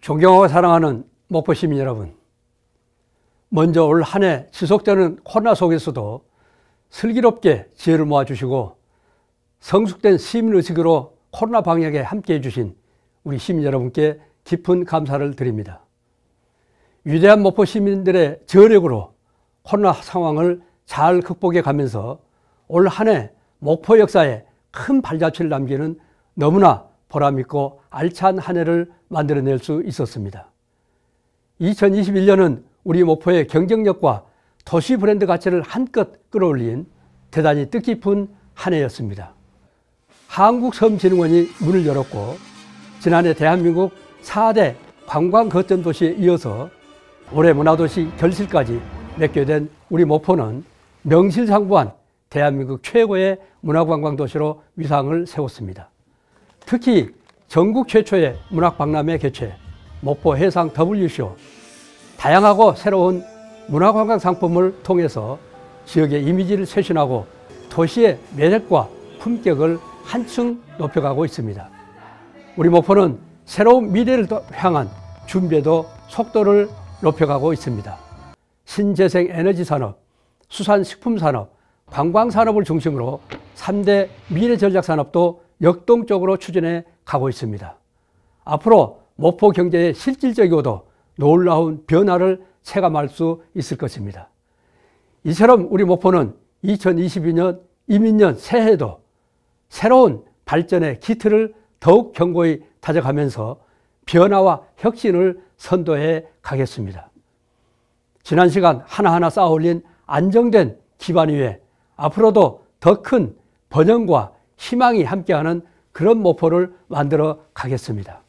존경하고 사랑하는 목포 시민 여러분, 먼저 올 한해 지속되는 코로나 속에서도 슬기롭게 지혜를 모아주시고 성숙된 시민의식으로 코로나 방역에 함께 해주신 우리 시민 여러분께 깊은 감사를 드립니다. 위대한 목포 시민들의 저력으로 코로나 상황을 잘 극복해 가면서 올 한 해 목포 역사에 큰 발자취를 남기는 너무나 보람있고 알찬 한 해를 만들어낼 수 있었습니다. 2021년은 우리 목포의 경쟁력과 도시 브랜드 가치를 한껏 끌어올린 대단히 뜻깊은 한 해였습니다. 한국섬진흥원이 문을 열었고 지난해 대한민국 4대 관광 거점 도시에 이어서 올해 문화도시 결실까지 맺게 된 우리 목포는 명실상부한 대한민국 최고의 문화관광 도시로 위상을 세웠습니다. 특히 전국 최초의 문학 박람회 개최, 목포 해상 w 쇼 다양하고 새로운 문화관광 상품을 통해서 지역의 이미지를 쇄신하고 도시의 매력과 품격을 한층 높여가고 있습니다. 우리 목포는 새로운 미래를 향한 준비에도 속도를 높여가고 있습니다. 신재생 에너지 산업, 수산식품 산업, 관광 산업을 중심으로 3대 미래 전략 산업도 역동적으로 추진해 가고 있습니다. 앞으로 목포 경제의 실질적이고도 놀라운 변화를 체감할 수 있을 것입니다. 이처럼 우리 목포는 2022년 이민년 새해에도 새로운 발전의 기틀을 더욱 견고히 다져가면서 변화와 혁신을 선도해 가겠습니다. 지난 시간 하나하나 쌓아올린 안정된 기반 위에 앞으로도 더 큰 번영과 희망이 함께하는 그런 목표를 만들어 가겠습니다.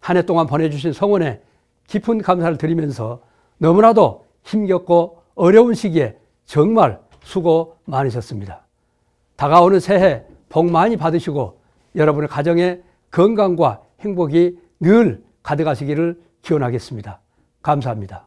한 해 동안 보내주신 성원에 깊은 감사를 드리면서 너무나도 힘겹고 어려운 시기에 정말 수고 많으셨습니다. 다가오는 새해 복 많이 받으시고 여러분의 가정에 건강과 행복이 늘 가득하시기를 기원하겠습니다. 감사합니다.